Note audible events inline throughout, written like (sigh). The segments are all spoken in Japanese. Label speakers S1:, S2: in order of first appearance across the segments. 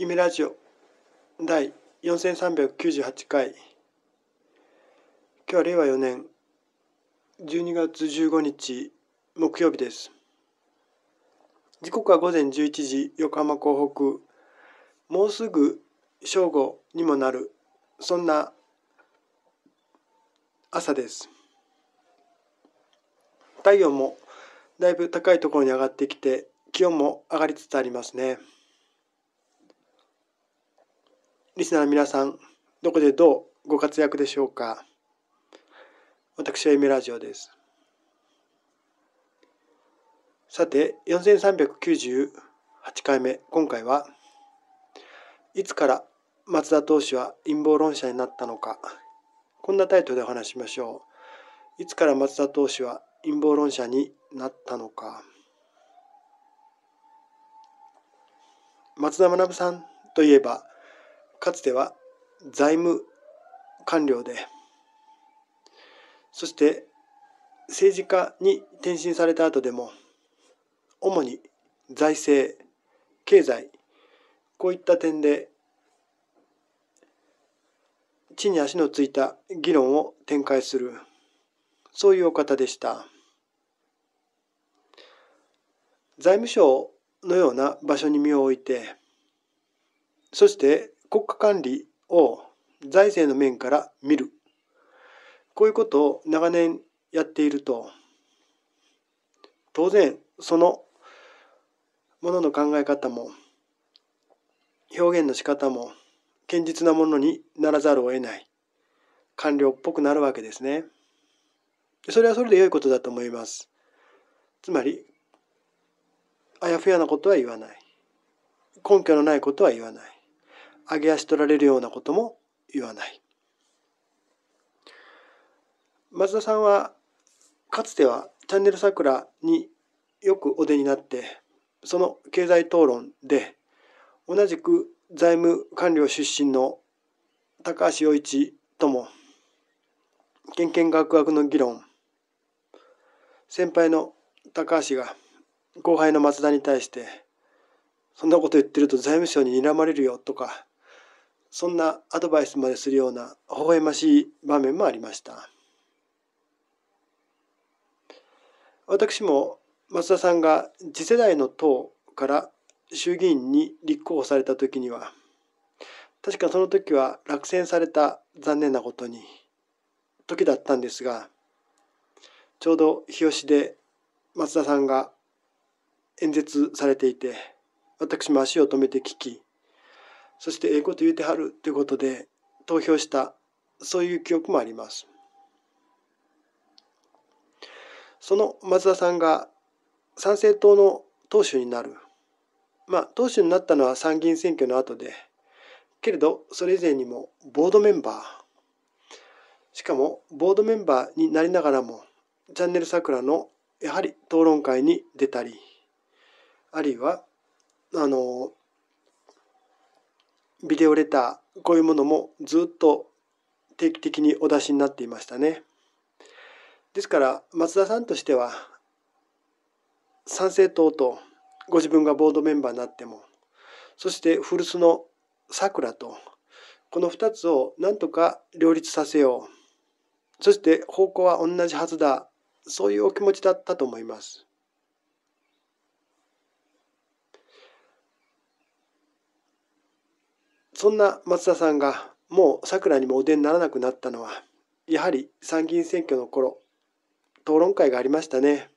S1: 夢ラジオ第4398回今日は令和4年12月15日木曜日です時刻は午前11時横浜港北もうすぐ正午にもなるそんな朝です太陽もだいぶ高いところに上がってきて気温も上がりつつありますね。リスナーの皆さん、どこでどうご活躍でしょうか私は夢ラジオです。さて、4398回目、今回は、いつから松田投手は陰謀論者になったのか、こんなタイトルでお話しましょう。いつから松田投手は陰謀論者になったのか。松田学さんといえば、かつては財務官僚でそして政治家に転身された後でも主に財政経済こういった点で地に足のついた議論を展開するそういうお方でした財務省のような場所に身を置いてそして国家管理を財政の面から見るこういうことを長年やっていると当然そのものの考え方も表現の仕方も堅実なものにならざるを得ない官僚っぽくなるわけですね。それはそれで良いことだと思います。つまりあやふやなことは言わない根拠のないことは言わない揚げ足取られるようなことも言わない。松田さんはかつてはチャンネル桜によくお出になってその経済討論で同じく財務官僚出身の高橋洋一ともけんけんがくがくの議論先輩の高橋が後輩の松田に対してそんなこと言ってると財務省に睨まれるよとかそんなアドバイスまでするような微笑ましい場面もありました私も松田さんが次世代の党から衆議院に立候補された時には確かその時は落選された残念なことに時だったんですがちょうど日吉で松田さんが演説されていて私も足を止めて聞きそしてええこと言うてはるということで投票したそういう記憶もあります。その松田さんが参政党の党首になるまあ党首になったのは参議院選挙の後でけれどそれ以前にもボードメンバーしかもボードメンバーになりながらもチャンネル桜のやはり討論会に出たりあるいはあのビデオレター、こういうものもずっと定期的にお出しになっていましたね。ですから松田さんとしては参政党とご自分がボードメンバーになってもそして古巣のさくらとこの2つをなんとか両立させようそして方向は同じはずだそういうお気持ちだったと思います。そんな松田さんがもうさくらにもお出にならなくなったのはやはり参議院選挙の頃討論会がありましたね。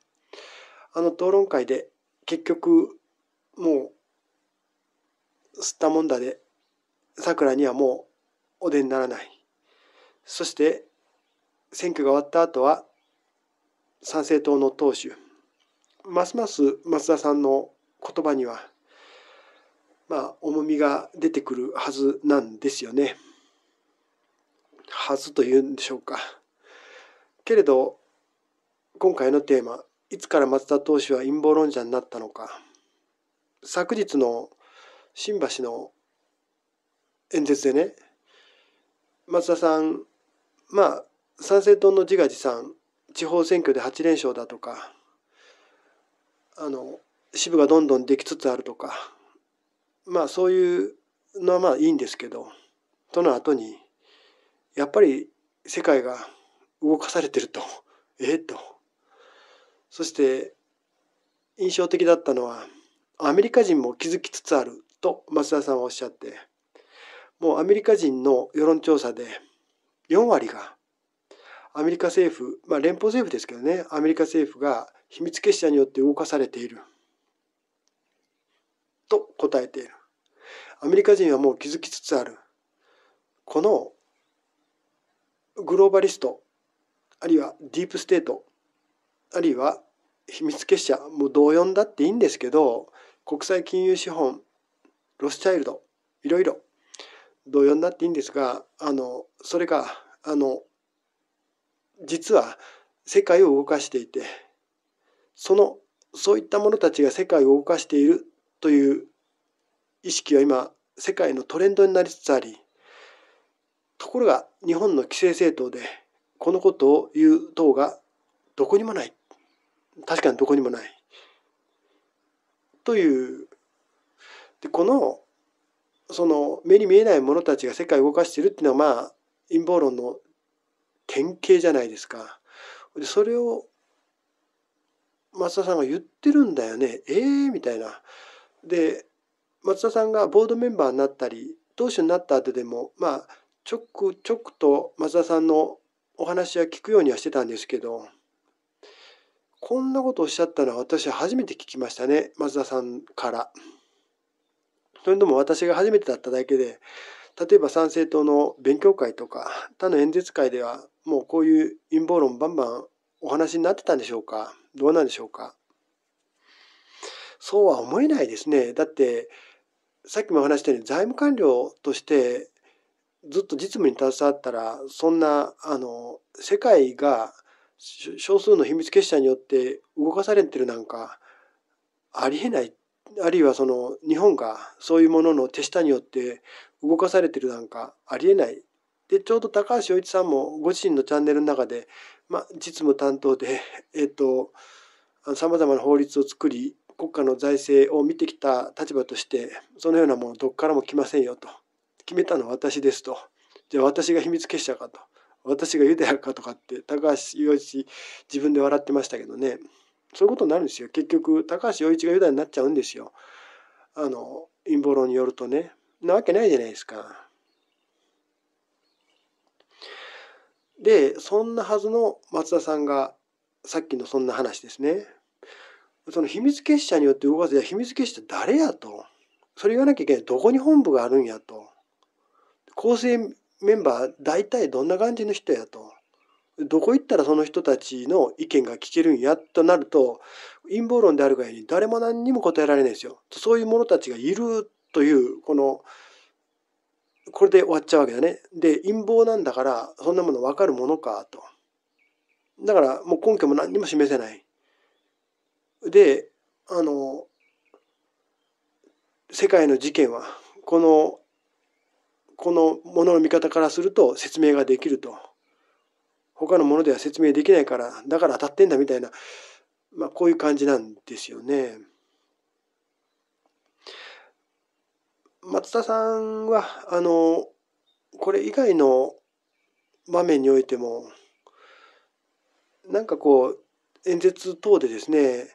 S1: あの討論会で結局もう吸ったもんだでさくらにはもうお出にならない。そして選挙が終わった後は参政党の党首ますます松田さんの言葉にはまあ、重みが出てくるはずなんですよね。はずというんでしょうか。けれど今回のテーマ「いつから松田投手は陰謀論者になったのか」昨日の新橋の演説でね松田さんまあ参政党の自画自賛地方選挙で8連勝だとかあの支部がどんどんできつつあるとかまあそういうのはまあいいんですけどとの後にやっぱり世界が動かされてると (laughs) えっ、とそして印象的だったのはアメリカ人も気づきつつあると松田さんはおっしゃってもうアメリカ人の世論調査で4割がアメリカ政府まあ連邦政府ですけどねアメリカ政府が秘密結社によって動かされている。と答えている。アメリカ人はもう気づきつつある。このグローバリスト、あるいはディープステート、あるいは秘密結社、もう同様だっていいんですけど、国際金融資本、ロスチャイルド、いろいろ同様になっていいんですが、あの、それが、あの、実は世界を動かしていて、その、そういった者たちが世界を動かしているという意識は今世界のトレンドになりつつありところが日本の規制政党でこのことを言う党がどこにもない確かにどこにもないというでこのその目に見えない者たちが世界を動かしているっていうのはまあ陰謀論の典型じゃないですか。でそれを松田さんが言ってるんだよねええー、みたいな。で松田さんがボードメンバーになったり当主になった後でもまあちょくちょくと松田さんのお話は聞くようにはしてたんですけどこんなことをおっしゃったのは私は初めて聞きましたね松田さんから。というのも私が初めてだっただけで例えば参政党の勉強会とか他の演説会ではもうこういう陰謀論バンバンお話になってたんでしょうかどうなんでしょうかそうは思えないですね。だってさっきも話したように財務官僚としてずっと実務に携わったらそんなあの世界が少数の秘密結社によって動かされてるなんかありえないあるいはその日本がそういうものの手下によって動かされてるなんかありえないでちょうど高橋洋一さんもご自身のチャンネルの中で、ま実務担当でえっとさまざまな法律を作り国家の財政を見てきた立場としてそのようなものどっからも来ませんよと決めたのは私ですとじゃあ私が秘密結社かと私がユダヤかとかって高橋洋一自分で笑ってましたけどねそういうことになるんですよ結局高橋洋一がユダヤになっちゃうんですよあの陰謀論によるとねなわけないじゃないですか。でそんなはずの松田さんがさっきのそんな話ですねその秘密結社によって動かせや秘密結社誰やと。それ言わなきゃいけない。どこに本部があるんやと。構成メンバー大体どんな感じの人やと。どこ行ったらその人たちの意見が聞けるんやとなると陰謀論であるがより、に誰も何にも答えられないですよ。そういう者たちがいるというこのこれで終わっちゃうわけだね。で陰謀なんだからそんなもの分かるものかと。だからもう根拠も何にも示せない。であの世界の事件はこのこのものの見方からすると説明ができると他のものでは説明できないからだから当たってんだみたいな、まあ、こういう感じなんですよね。松田さんはあのこれ以外の場面においてもなんかこう演説等でですね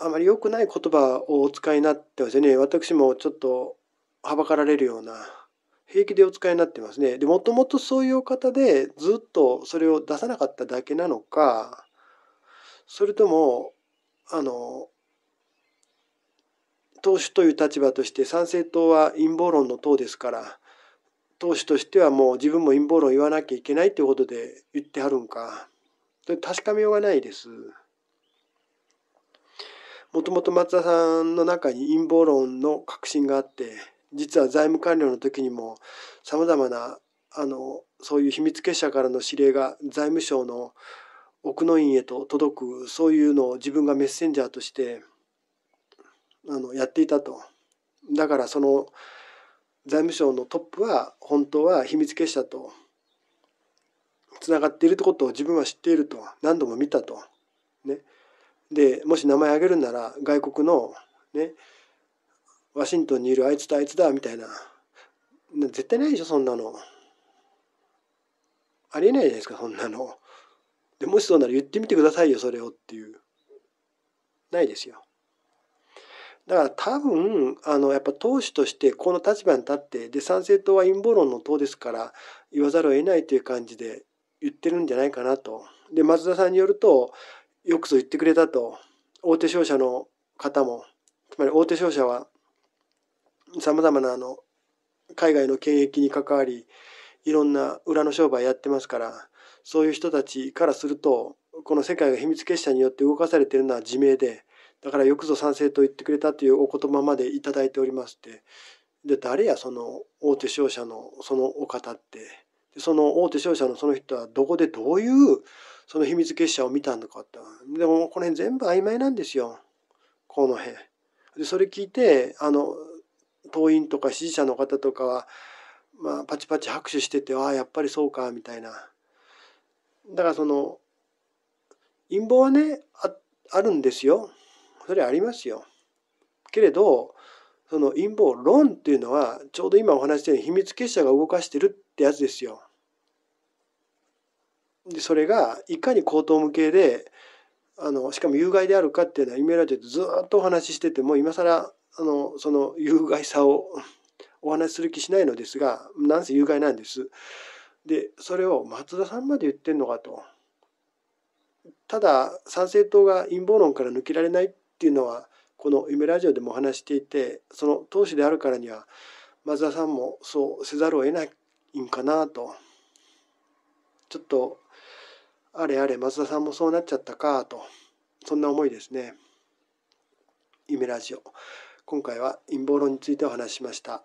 S1: あまり良くない言葉をお使いになってますよね。私もちょっとはばかられるような平気でお使いになってますね。でもともとそういう方でずっとそれを出さなかっただけなのかそれともあの党首という立場として参政党は陰謀論の党ですから党首としてはもう自分も陰謀論言わなきゃいけないということで言ってはるんか確かめようがないです。もともと松田さんの中に陰謀論の確信があって実は財務官僚の時にもさまざまなあのそういう秘密結社からの指令が財務省の奥の院へと届くそういうのを自分がメッセンジャーとしてあのやっていたと。だからその財務省のトップは本当は秘密結社とつながっているってことを自分は知っていると何度も見たと。ね、でもし名前挙げるなら外国のねワシントンにいるあいつとあいつだみたいな絶対ないでしょそんなのありえないじゃないですかそんなのでもしそうなら言ってみてくださいよそれをっていうないですよだから多分あのやっぱ党首としてこの立場に立ってで参政党は陰謀論の党ですから言わざるを得ないという感じで言ってるんじゃないかなと。で松田さんによるとよくぞ言ってくれたと、大手商社の方も、つまり大手商社は、さまざまなあの海外の権益に関わり、いろんな裏の商売やってますから、そういう人たちからすると、この世界が秘密結社によって動かされてるのは自明で、だからよくぞ賛成と言ってくれたというお言葉まで頂いておりまして、で、誰やその大手商社のそのお方って。その大手商社のその人はどこでどういうその秘密結社を見たのかって。でもこの辺全部曖昧なんですよ。この辺。でそれ聞いてあの党員とか支持者の方とかは、まあ、パチパチ拍手しててああやっぱりそうかみたいな。だからその陰謀はねああるんですよ。それありますよ。けれどその陰謀論っていうのはちょうど今お話ししたように秘密結社が動かしてるってやつですよ。でそれがいかに口頭無形であのしかも有害であるかっていうのはイメラジオでずっとお話ししてても今更あのその有害さを (laughs) お話しする気しないのですがなんせ有害なんです。でそれを松田さんまで言ってんのかと。ただ参政党が陰謀論から抜けられないっていうのはこの「夢ラジオ」でもお話していてその党首であるからには松田さんもそうせざるを得ないんかなとちょっとあれあれ松田さんもそうなっちゃったかとそんな思いですね。夢ラジオ今回は陰謀論についてお話ししました。